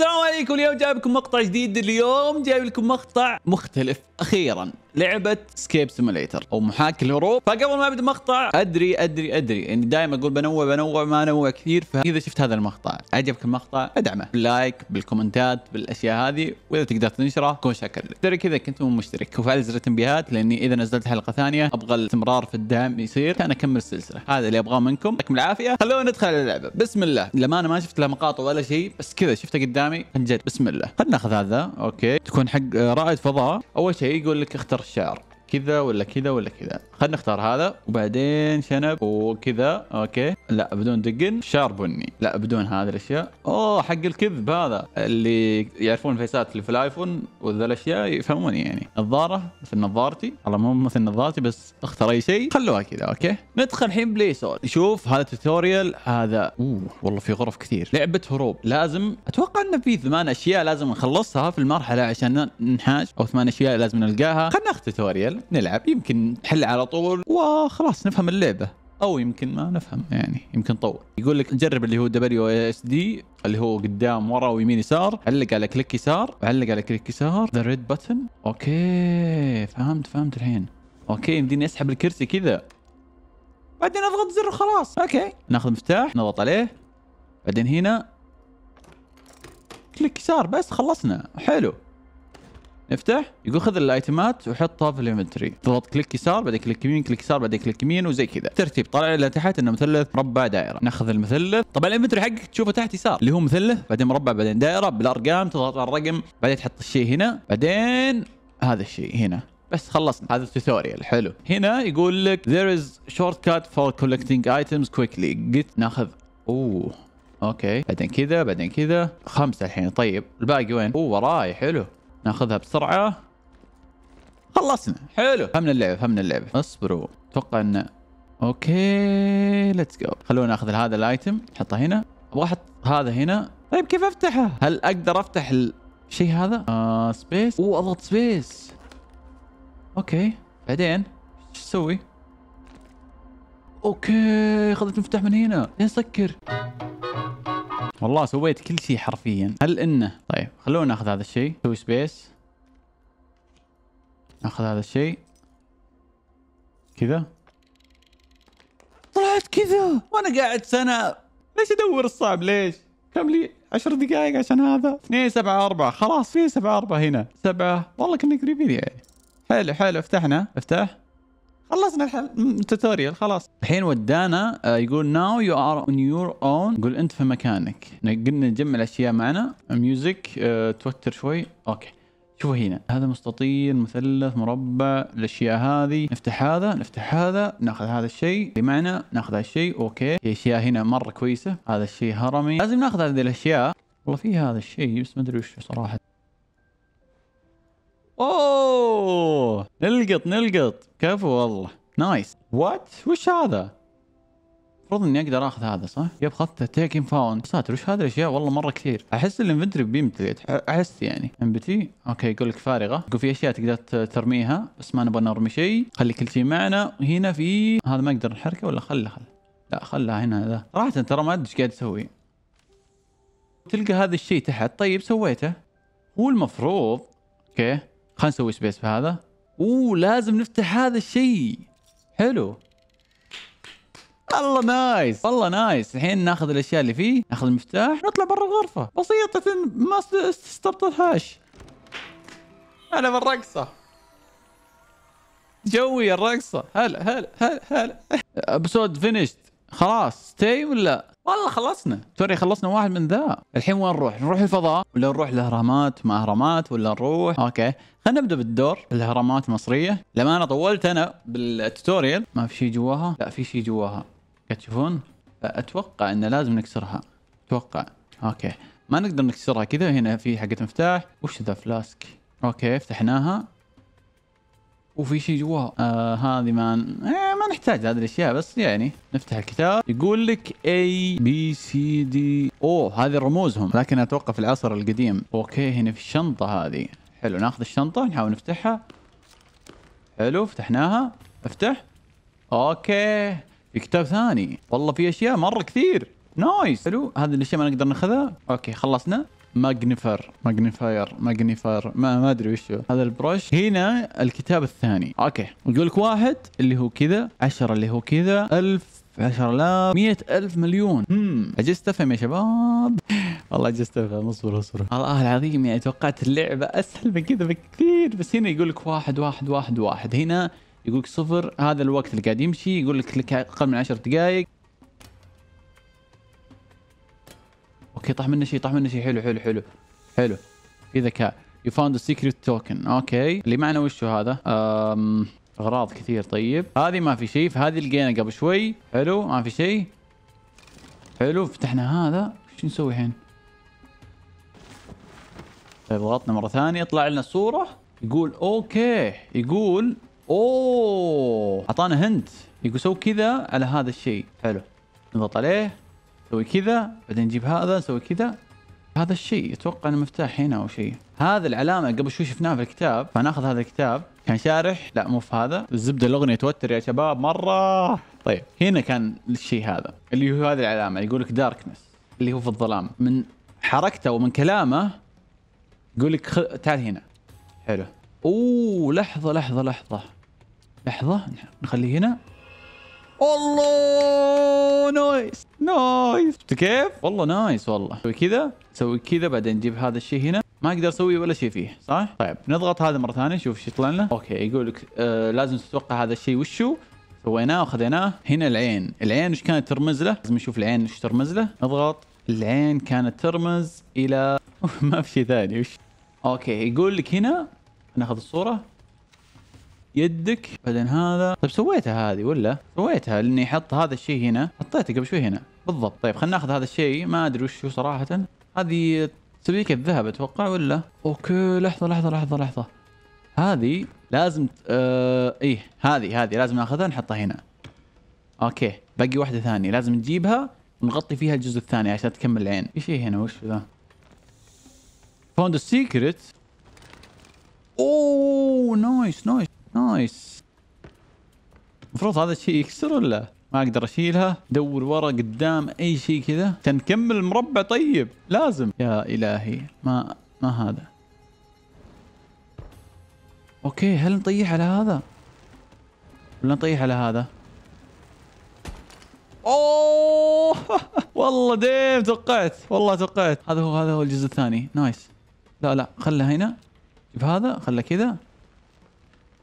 السلام عليكم اليوم جايب لكم مقطع جديد اليوم جايب لكم مقطع مختلف اخيرا لعبه سكيب سيموليتر او محاكي الهروب فقبل ما ابدا المقطع ادري ادري ادري اني دائما اقول بنوع بنوع ما انوع كثير فاذا شفت هذا المقطع عجبك المقطع ادعمه باللايك بالكومنتات بالاشياء هذه واذا تقدر تنشره كون شاكر لك ترى كذا كنت مو مشترك وفعل زر التنبيهات لاني اذا نزلت حلقه ثانيه ابغى الاستمرار في الدعم يصير عشان اكمل السلسله هذا اللي ابغاه منكم يعطيكم العافيه خلونا ندخل على اللعبه بسم الله لما انا ما شفت لا مقاطع ولا شيء بس كذا شفته قدامي عن بسم الله خلينا ناخذ هذا اوكي تكون حق رائد فضاء اول شيء يقول لك اختر الشعر كذا ولا كذا ولا كذا خلينا نختار هذا وبعدين شنب وكذا اوكي لا بدون دقن شار بني لا بدون هذه الاشياء اوه حق الكذب هذا اللي يعرفون الفيسات اللي في الايفون وذا الاشياء يفهموني يعني نظاره مثل نظارتي والله مو مثل نظارتي بس اختار اي شيء خلوها كذا اوكي ندخل الحين بلاي سول نشوف هذا التوتوريال هذا اوه والله في غرف كثير لعبه هروب لازم اتوقع ان في ثمان اشياء لازم نخلصها في المرحله عشان ننحاش او ثمان اشياء لازم نلقاها خلينا ناخذ توتوريال نلعب يمكن نحل على طول وخلاص نفهم اللعبه او يمكن ما نفهم يعني يمكن طول يقول لك جرب اللي هو دبليو اس دي اللي هو قدام ورا ويمين يسار علق على كليك يسار علق على كليك يسار ذا ريد بتن اوكي فهمت فهمت الحين اوكي يمديني اسحب الكرسي كذا بعدين اضغط زر وخلاص اوكي ناخذ مفتاح نضغط عليه بعدين هنا كليك يسار بس خلصنا حلو نفتح يقول خذ الايتمات وحطها في الانفنتوري تضغط كليك يسار بعدين كليك يمين كليك يسار بعدين كليك يمين وزي كذا ترتيب طلع لي تحت انه مثلث مربع دائره ناخذ المثلث طبعا الانفنتوري حقك تشوفه تحت يسار اللي هو مثلث بعدين مربع بعدين دائره بالارقام تضغط على الرقم بعدين تحط الشيء هنا بعدين هذا الشيء هنا بس خلصنا هذا التوتوريال حلو هنا يقول لك there is shortcut for collecting items quickly قلت ناخذ اوه اوكي بعدين كذا بعدين كذا خمسه الحين طيب الباقي وين؟ اوه وراي حلو ناخذها بسرعه خلصنا حلو فهمنا اللعبه فهمنا اللعبه اصبروا اتوقع ان اوكي ليتس جو خلونا ناخذ هذا الايتم نحطه هنا ابغى احط هذا هنا طيب كيف افتحه هل اقدر افتح الشيء هذا آه سبيس اوه اضغط سبيس اوكي بعدين ايش اسوي اوكي خذت مفتاح من هنا لين سكر والله سويت كل شيء حرفيا هل انه طيب خلونا ناخذ هذا الشيء نسوي سبيس ناخذ هذا الشيء كذا طلعت كذا وانا قاعد سنه ليش ادور الصعب ليش كم لي 10 دقائق عشان هذا 2 7 4 خلاص في 7 4 هنا 7 والله كنا قريبين يعني حلو حلو فتحنا افتح خلصنا الحل التوتوريال خلاص الحين ودانا آه، يقول ناو يو ار اون يور اون قول انت في مكانك قلنا نجمع الاشياء معنا ميوزك اه توتر شوي اوكي شوفوا هنا هذا مستطيل مثلث مربع الاشياء هذه نفتح هذا نفتح هذا ناخذ هذا الشيء اللي معنا ناخذ هذا الشيء اوكي في اشياء هنا مره كويسه هذا الشيء هرمي لازم ناخذ هذه الاشياء والله في هذا الشيء بس ما ادري وش صراحه اوه نلقط نلقط كفو والله نايس وات وش هذا؟ المفروض اني اقدر اخذ هذا صح؟ يب خذته تيكن فاوند ساتر وش هذه الاشياء والله مره كثير احس الانفنتري بيمتليت احس يعني ام بي تي اوكي يقول لك فارغه يقول في اشياء تقدر ترميها بس ما نبغى نرمي شيء خلي كل شيء معنا هنا في هذا ما اقدر نحركه ولا خله خله لا خله هنا هذا صراحه ترى ما ادري ايش قاعد اسوي تلقى هذا الشيء تحت طيب سويته هو المفروض اوكي خلينا نسوي سبيس في هذا اوه لازم نفتح هذا الشيء حلو الله نايس والله نايس الحين ناخذ الاشياء اللي فيه ناخذ المفتاح نطلع برا الغرفه بسيطه ما استبطلهاش انا بالرقصه جوي الرقصه هلا هلا هلا هلا ابسود فينيشت خلاص تي ولا والله خلصنا توري خلصنا واحد من ذا الحين وين نروح نروح الفضاء ولا نروح الاهرامات ما اهرامات ولا نروح اوكي خلينا نبدا بالدور الاهرامات المصريه لما انا طولت انا بالتوتوريال ما في شيء جواها لا في شيء جواها تشوفون اتوقع انه لازم نكسرها اتوقع اوكي ما نقدر نكسرها كذا هنا في حقه مفتاح وش ذا فلاسك اوكي فتحناها وفي شيء جوا آه هذه ما آه ما نحتاج هذه الاشياء بس يعني نفتح الكتاب يقول لك اي بي سي دي او هذه رموزهم لكن اتوقع في العصر القديم اوكي هنا في الشنطه هذه حلو ناخذ الشنطه نحاول نفتحها حلو فتحناها افتح اوكي في كتاب ثاني والله في اشياء مره كثير نايس حلو هذه الاشياء ما نقدر ناخذها اوكي خلصنا ماجنيفر ماجنيفاير ماجنيفاير ما, ما ادري وش هذا البروش هنا الكتاب الثاني اوكي يقول لك واحد اللي هو كذا 10 اللي هو كذا 1000 10000 100000 مليون امم اجلس تفهم يا شباب والله اجلس تفهم اصبر اصبر الله العظيم يعني توقعت اللعبه اسهل من كذا بكثير بس هنا يقول لك واحد واحد واحد واحد هنا يقول لك صفر هذا الوقت اللي قاعد يمشي يقول لك لك اقل من 10 دقائق اوكي طاح منه شيء طاح منه شيء حلو حلو حلو حلو في ذكاء يو فاوند سيكريت توكن اوكي اللي معنا وش هذا؟ أم... اغراض كثير طيب هذه ما في شيء فهذه لقينا قبل شوي حلو ما في شيء حلو فتحنا هذا شو نسوي الحين؟ طيب ضغطنا مره ثانيه يطلع لنا صوره يقول اوكي يقول اوه اعطانا هنت يقول سوي كذا على هذا الشيء حلو نضغط عليه سوي كذا بعدين نجيب هذا نسوي كذا هذا الشيء اتوقع انه مفتاح هنا او شيء هذا العلامه قبل شوي شفناها في الكتاب فناخذ هذا الكتاب كان شارح لا مو في هذا الزبده الاغنيه توتر يا شباب مره طيب هنا كان الشيء هذا اللي هو هذه العلامه يقول لك داركنس اللي هو في الظلام من حركته ومن كلامه يقول لك خل... تعال هنا حلو اوه لحظه لحظه لحظه لحظه نخليه هنا الله نايس نايس شفت كيف؟ والله نايس والله سوي كذا سوي كذا بعدين نجيب هذا الشيء هنا ما اقدر اسوي ولا شيء فيه صح؟ طيب نضغط هذا مره ثانيه نشوف ايش يطلع لنا اوكي يقول لك آه لازم تتوقع هذا الشيء وشو سويناه وخذيناه هنا العين العين ايش كانت ترمز له لازم نشوف العين ايش ترمز له نضغط العين كانت ترمز الى ما في شيء ثاني وش اوكي يقول لك هنا ناخذ الصوره يدك بعدين هذا طيب سويتها هذه ولا سويتها لاني حط هذا الشيء هنا حطيته قبل شوي هنا بالضبط طيب خلينا ناخذ هذا الشيء ما ادري وش هو صراحه هذه سبيكه الذهب اتوقع ولا اوكي لحظه لحظه لحظه لحظه هذه لازم آه... ايه هذه هذه لازم ناخذها نحطها هنا اوكي باقي واحده ثانيه لازم نجيبها ونغطي فيها الجزء الثاني عشان تكمل العين في شيء هنا وش ذا فوند السيكرت اوه نايس نايس نايس المفروض هذا الشيء يكسر ولا ما اقدر اشيلها دور ورا قدام اي شيء كذا عشان نكمل المربع طيب لازم يا الهي ما ما هذا اوكي هل نطيح على هذا ولا نطيح على هذا اوه والله ديم توقعت والله توقعت هذا هو هذا هو الجزء الثاني نايس لا لا خله هنا جيب هذا خله كذا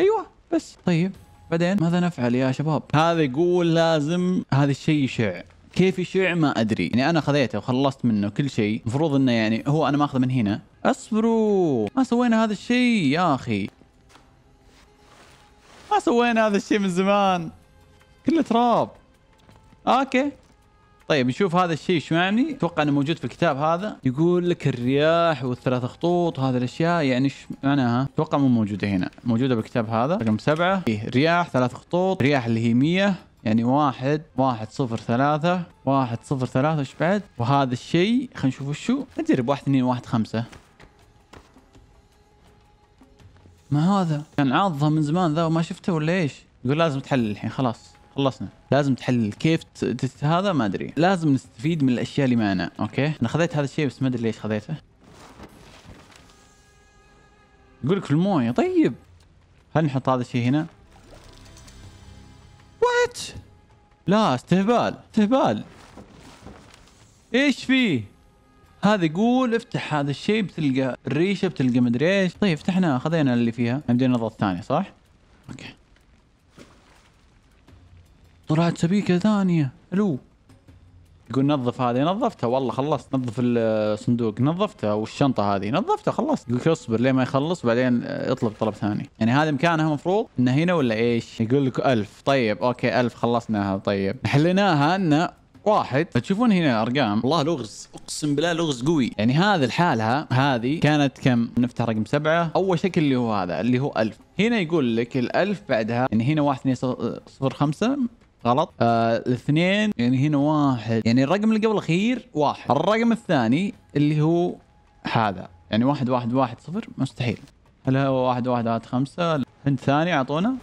ايوه بس طيب بعدين ماذا نفعل يا شباب هذا يقول لازم هذا الشيء يشع كيف يشع ما ادري يعني انا خذيته وخلصت منه كل شيء المفروض انه يعني هو انا ماخذه من هنا اصبروا ما سوينا هذا الشيء يا اخي ما سوينا هذا الشيء من زمان كله تراب اوكي طيب نشوف هذا الشيء شو يعني اتوقع انه موجود في الكتاب هذا يقول لك الرياح والثلاث خطوط هذه الاشياء يعني ايش معناها اتوقع مو موجوده هنا موجوده بالكتاب هذا رقم سبعة فيه رياح ثلاث خطوط رياح اللي هي 100 يعني واحد واحد صفر ثلاثة واحد صفر ثلاثة ايش بعد وهذا الشيء خلينا نشوف شو نجرب واحد اثنين واحد خمسة ما هذا كان عاضها من زمان ذا وما شفته ولا ايش يقول لازم تحلل الحين خلاص خلصنا لازم تحلل كيف ت... هذا ما ادري لازم نستفيد من الاشياء اللي معنا اوكي انا خذيت هذا الشيء بس ما ادري ليش خذيته يقول لك المويه طيب هل نحط هذا الشيء هنا وات لا استهبال استهبال ايش فيه هذا يقول افتح هذا الشيء بتلقى الريشه بتلقى مدري ايش طيب فتحناها خذينا اللي فيها عندنا نضغط ثاني صح اوكي طلعت سبيكة ثانية الو يقول نظف هذه نظفتها والله خلصت نظف الصندوق نظفتها والشنطة هذه نظفتها خلصت يقول اصبر ليه ما يخلص بعدين اطلب طلب ثاني يعني هذا مكانها المفروض انه هنا ولا ايش يقول لك ألف طيب اوكي ألف خلصناها طيب حليناها انه واحد تشوفون هنا ارقام والله لغز اقسم بالله لغز قوي يعني هذه الحاله هذه كانت كم نفتح رقم سبعة اول شكل اللي هو هذا اللي هو ألف هنا يقول لك الألف بعدها يعني هنا واحد اثنين صفر خمسة غلط آه الاثنين يعني هنا واحد يعني الرقم اللي قبل الاخير واحد الرقم الثاني اللي هو هذا يعني واحد واحد واحد صفر مستحيل هل هو واحد واحد واحد خمسة هند ثاني اعطونا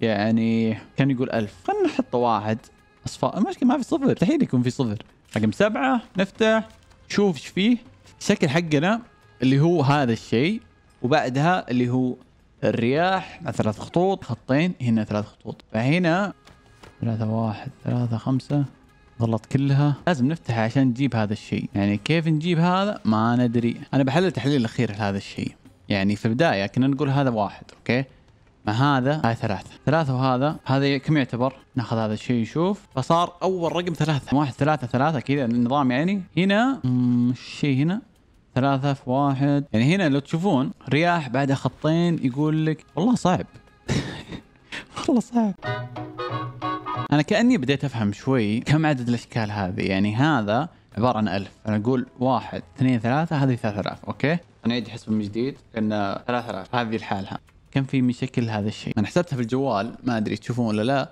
يعني كان يقول ألف خلينا نحط واحد اصفار المشكلة ما في صفر مستحيل يكون في صفر رقم سبعة نفتح شوف ايش فيه الشكل حقنا اللي هو هذا الشيء وبعدها اللي هو الرياح مع ثلاث خطوط خطين هنا ثلاث خطوط فهنا ثلاثة واحد ثلاثة خمسة ظلت كلها لازم نفتح عشان نجيب هذا الشيء يعني كيف نجيب هذا ما ندري انا بحلل التحليل الاخير لهذا الشيء يعني في البداية كنا نقول هذا واحد اوكي مع هذا هاي ثلاثة ثلاثة وهذا هذا كم يعتبر ناخذ هذا الشيء نشوف فصار اول رقم ثلاثة واحد ثلاثة ثلاثة كذا النظام يعني هنا الشيء هنا ثلاثة في واحد يعني هنا لو تشوفون رياح بعدها خطين يقول لك والله صعب والله صعب أنا كأني بديت أفهم شوي كم عدد الأشكال هذه يعني هذا عبارة عن ألف أنا أقول واحد اثنين ثلاثة هذه ثلاثة آلاف أوكي أنا أجي حسب من جديد أن ثلاثة آلاف هذه لحالها كم في من شكل هذا الشيء أنا حسبتها في الجوال ما أدري تشوفون ولا لا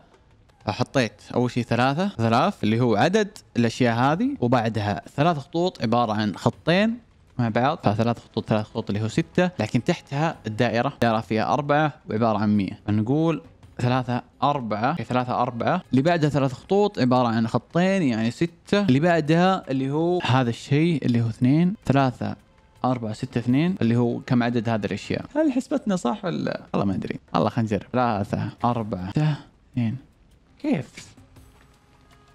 حطيت اول شيء ثلاثة ثلاث اللي هو عدد الاشياء هذه وبعدها ثلاث خطوط عبارة عن خطين مع بعض فثلاث خطوط ثلاث خطوط اللي هو ستة لكن تحتها الدائرة الدائرة فيها أربعة وعبارة عن 100 فنقول ثلاثة أربعة يعني ثلاثة أربعة اللي بعدها ثلاث خطوط عبارة عن خطين يعني ستة اللي بعدها اللي هو هذا الشيء اللي هو اثنين ثلاثة أربعة ستة اثنين اللي هو كم عدد هذه الأشياء هل حسبتنا صح ولا والله ما أدري الله خلينا نجرب ثلاثة أربعة اثنين كيف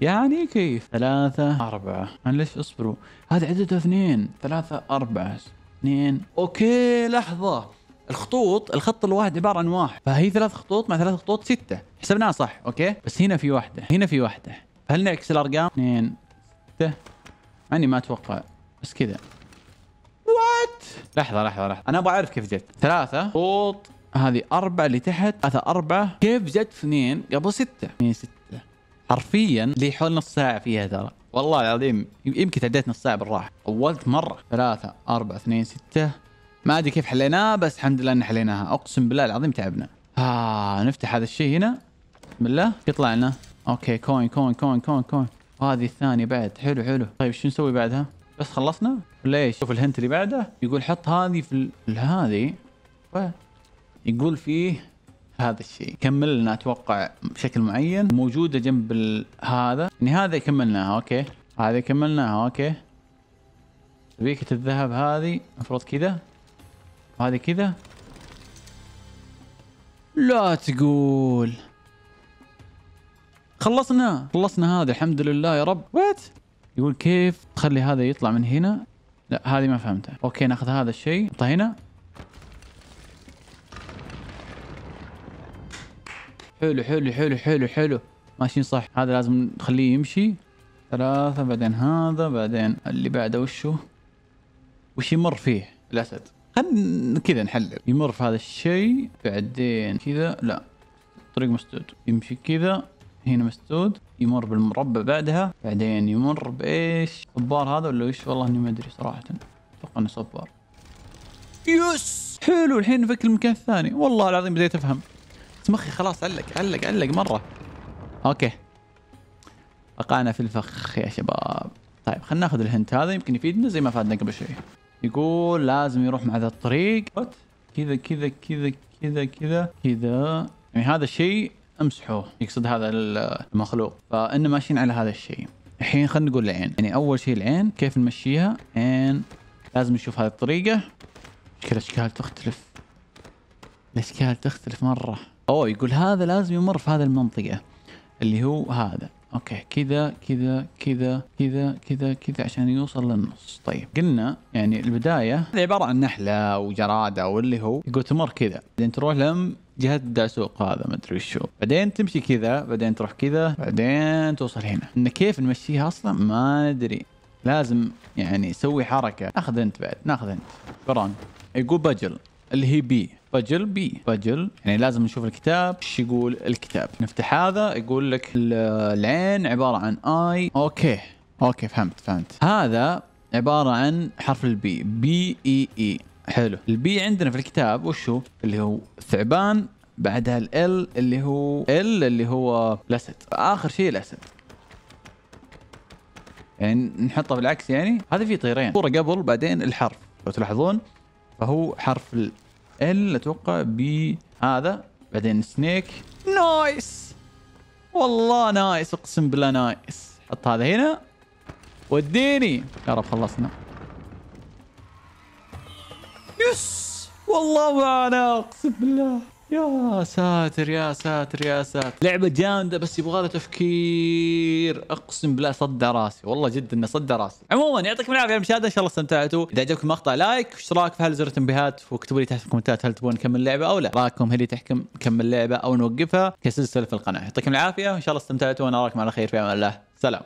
يعني كيف ثلاثة أربعة أنا ليش اصبروا هذا عدده اثنين ثلاثة أربعة اثنين أوكي لحظة الخطوط الخط الواحد عباره عن واحد فهي ثلاث خطوط مع ثلاث خطوط سته حسبناها صح اوكي بس هنا في واحده هنا في واحده فهل نعكس الارقام اثنين سته أني ما اتوقع بس كذا وات لحظه لحظه لحظه انا ابغى اعرف كيف جت ثلاثه خطوط هذه أربعة اللي تحت ثلاثة أربعة كيف جت اثنين قبل ستة؟ اثنين ستة حرفيا لي حول نص ساعه فيها ترى والله العظيم يمكن تعديت نص ساعه بالراحه طولت مره ثلاثة أربعة اثنين ستة ما ادري كيف حليناها بس الحمد لله ان حليناها اقسم بالله العظيم تعبنا آه نفتح هذا الشيء هنا بسم الله يطلع لنا اوكي كوين كوين كوين كوين كوين وهذه الثانية بعد حلو حلو طيب شو نسوي بعدها بس خلصنا ولا ايش شوف الهنت اللي بعده يقول حط هذه في هذه يقول فيه هذا الشيء كملنا اتوقع بشكل معين موجوده جنب هذا يعني هذا كملناها اوكي هذه كملناها اوكي بيكة الذهب هذه المفروض كذا وهذه كذا لا تقول خلصنا خلصنا هذا الحمد لله يا رب وات يقول كيف تخلي هذا يطلع من هنا لا هذه ما فهمتها اوكي ناخذ هذا الشيء نحطه هنا حلو حلو حلو حلو حلو ماشيين صح هذا لازم نخليه يمشي ثلاثة بعدين هذا بعدين اللي بعده وشو وش يمر فيه الأسد خلينا كذا نحلل يمر في هذا الشيء بعدين كذا لا طريق مسدود يمشي كذا هنا مسدود يمر بالمربع بعدها بعدين يمر بايش صبار هذا ولا ايش والله اني ما ادري صراحه اتوقع انه صبار يس حلو الحين نفك المكان الثاني والله العظيم بديت افهم مخي خلاص علق علق علق مرة اوكي وقعنا في الفخ يا شباب طيب خلينا ناخذ الهنت هذا يمكن يفيدنا زي ما فادنا قبل شوي يقول لازم يروح مع ذا الطريق كذا كذا كذا كذا كذا كذا يعني هذا الشيء امسحوه يقصد هذا المخلوق فإن ماشيين على هذا الشيء الحين خلينا نقول العين يعني اول شيء العين كيف نمشيها عين لازم نشوف هذه الطريقه كل الاشكال تختلف الاشكال تختلف مره اوه يقول هذا لازم يمر في هذه المنطقه اللي هو هذا اوكي كذا كذا كذا كذا كذا كذا عشان يوصل للنص طيب قلنا يعني البدايه هذه عباره عن نحله وجراده واللي هو يقول تمر كذا بعدين تروح لم جهه الدعسوق هذا ما ادري شو بعدين تمشي كذا بعدين تروح كذا بعدين توصل هنا ان كيف نمشيها اصلا ما ندري لازم يعني سوي حركه اخذ انت بعد ناخذ انت بران يقول بجل اللي هي بي بجل بي بجل يعني لازم نشوف الكتاب ايش يقول الكتاب نفتح هذا يقول لك العين عباره عن اي اوكي اوكي فهمت فهمت هذا عباره عن حرف البي بي اي اي حلو البي عندنا في الكتاب وشو اللي هو ثعبان بعدها ال اللي هو ال اللي هو الاسد اخر شيء الاسد يعني نحطه بالعكس يعني هذا في طيرين صوره قبل بعدين الحرف لو تلاحظون فهو حرف ال ال اتوقع هذا بعدين سنيك نايس والله نايس اقسم بالله نايس حط هذا هنا وديني يا رب خلصنا يس والله انا اقسم بالله يا ساتر يا ساتر يا ساتر لعبة جامدة بس يبغى لها تفكير اقسم بالله صدى راسي والله جد انه صدى راسي عموما يعطيكم العافية على المشاهدة ان شاء الله استمتعتوا اذا عجبكم المقطع لايك واشتراك في زر التنبيهات واكتبوا لي تحت في الكومنتات هل تبون نكمل لعبة او لا رايكم هل تحكم نكمل لعبة او نوقفها كسلسلة في القناة يعطيكم العافية وان شاء الله استمتعتوا وانا اراكم على خير في امان الله سلام